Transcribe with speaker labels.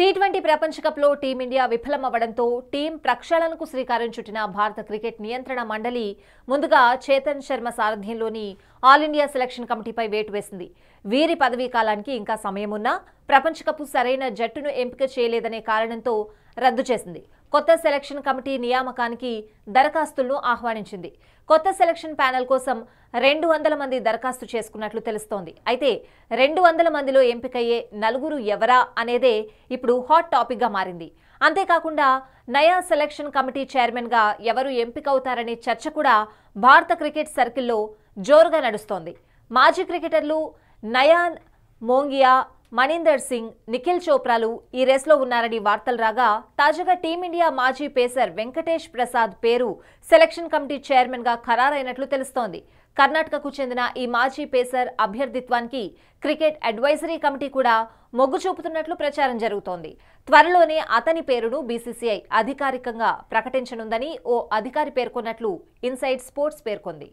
Speaker 1: tea twenty ప్రపంచకప్లో team India విఫలమవ్వడంతో team ప్రక్షాళనకు శ్రీకారం చుట్టిన భారత క్రికెట్ నియంత్రణ మండలి ముందుగా చేతన్ శర్మ సారథ్యంలోని ఆల్ ఇండియా సెలక్షన్ కమిటీపై వేటు వేసింది వీరి పదవీ కాలానికి ఇంకా సమయమున్నా ప్రపంచకప్ సరైన జట్టును ఎంపిక చేయలేదనే కారణంతో రద్దు చేసింది కొత్త సెలక్షన్ కమిటీ నియామకానికి దరఖాస్తులను ఆహ్వానించింది కొత్త సెలక్షన్ ప్యానెల్ కోసం రెండు వందల మంది దరఖాస్తు చేసుకున్నట్లు తెలుస్తోంది అయితే రెండు వందల మందిలో ఎంపికయ్యే నలుగురు ఎవరా అనేదే ఇప్పుడు హాట్ టాపిక్గా మారింది అంతేకాకుండా నయా సెలక్షన్ కమిటీ చైర్మన్గా ఎవరు ఎంపికవుతారనే చర్చ కూడా భారత క్రికెట్ సర్కిల్లో జోరుగా నడుస్తోంది మాజీ క్రికెటర్లు నయాన్ మోంగియా మనీందర్ సింగ్ నిఖిల్ చోప్రాలు ఈ రేస్లో ఉన్నారని వార్తలు రాగా తాజాగా టీమిండియా మాజీ పేసర్ వెంకటేష్ ప్రసాద్ పేరు సెలక్షన్ కమిటీ చైర్మన్గా ఖరారైనట్లు తెలుస్తోంది కర్ణాటకకు చెందిన ఈ మాజీ పేసర్ అభ్యర్థిత్వానికి క్రికెట్ అడ్వైజరీ కమిటీ కూడా మొగ్గు చూపుతున్నట్లు ప్రచారం జరుగుతోంది త్వరలోనే అతని పేరును బీసీసీఐ అధికారికంగా ప్రకటించనుందని ఓ అధికారి పేర్కొన్నట్లు ఇన్సైడ్ స్పోర్ట్స్ పేర్కొంది